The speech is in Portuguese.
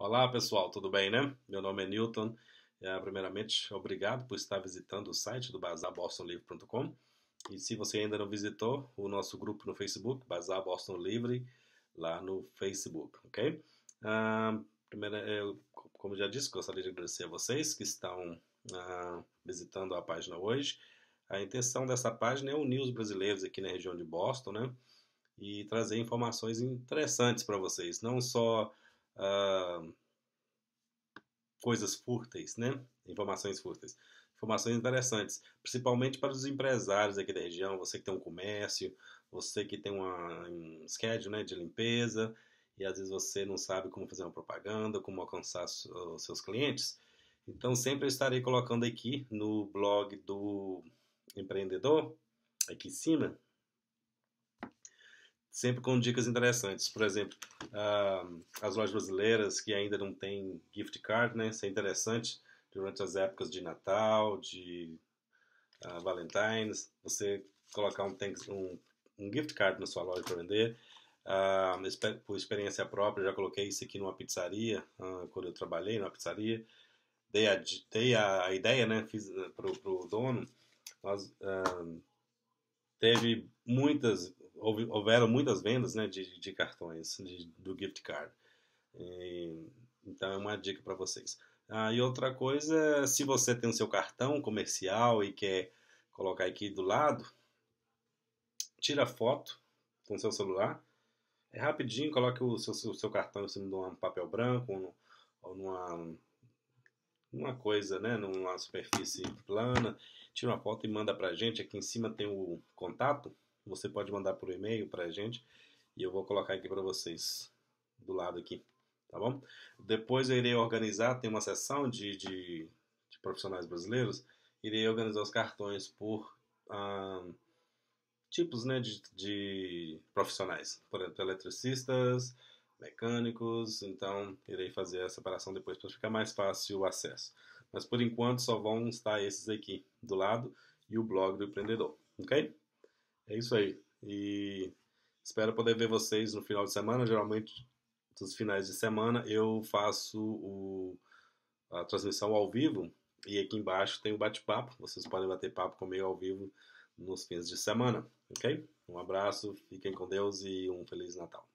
Olá pessoal, tudo bem, né? Meu nome é Newton. É, primeiramente, obrigado por estar visitando o site do bazarbostonlivre.com. E se você ainda não visitou o nosso grupo no Facebook, Bazar Boston Livre, lá no Facebook, ok? Uh, ah, primeiro, eu, como já disse, gostaria de agradecer a vocês que estão uh, visitando a página hoje. A intenção dessa página é unir os brasileiros aqui na região de Boston, né? E trazer informações interessantes para vocês, não só uh, coisas fúteis, né? Informações fúteis. Informações interessantes, principalmente para os empresários aqui da região, você que tem um comércio, você que tem uma, um schedule né, de limpeza, e às vezes você não sabe como fazer uma propaganda, como alcançar os seus clientes. Então sempre eu estarei colocando aqui no blog do empreendedor, aqui em cima, sempre com dicas interessantes. Por exemplo, uh, as lojas brasileiras que ainda não têm gift card, né? Isso é interessante durante as épocas de Natal, de uh, Valentine's, você colocar um, um, um, gift card na sua loja para vender. Uh, por experiência própria, já coloquei isso aqui numa pizzaria, uh, quando eu trabalhei numa pizzaria. Dei a, dei a ideia, né? Fiz para o dono. Nós, teve muitas houve, houveram muitas vendas né, de, de cartões de, do gift card. E, então é uma dica para vocês. Ah, e outra coisa, se você tem o seu cartão comercial e quer colocar aqui do lado, tira foto com seu celular. É rapidinho, coloque o seu, seu cartão em cima de um papel branco ou, numa, uma coisa, né, numa superfície plana. Tira uma foto e manda pra gente. Aqui em cima tem o contato você pode mandar por e-mail para a gente e eu vou colocar aqui para vocês do lado aqui, tá bom? Depois eu irei organizar, tem uma sessão de, de, de profissionais brasileiros, irei organizar os cartões por ah, tipos né, de, de profissionais, por exemplo, eletricistas, mecânicos, então irei fazer a separação depois para ficar mais fácil o acesso. Mas por enquanto só vão estar esses aqui do lado e o blog do empreendedor, ok? É isso aí. E espero poder ver vocês no final de semana. Geralmente, nos finais de semana, eu faço o, a transmissão ao vivo. E aqui embaixo tem o bate-papo. Vocês podem bater papo comigo ao vivo nos fins de semana. Ok? Um abraço, fiquem com Deus e um Feliz Natal.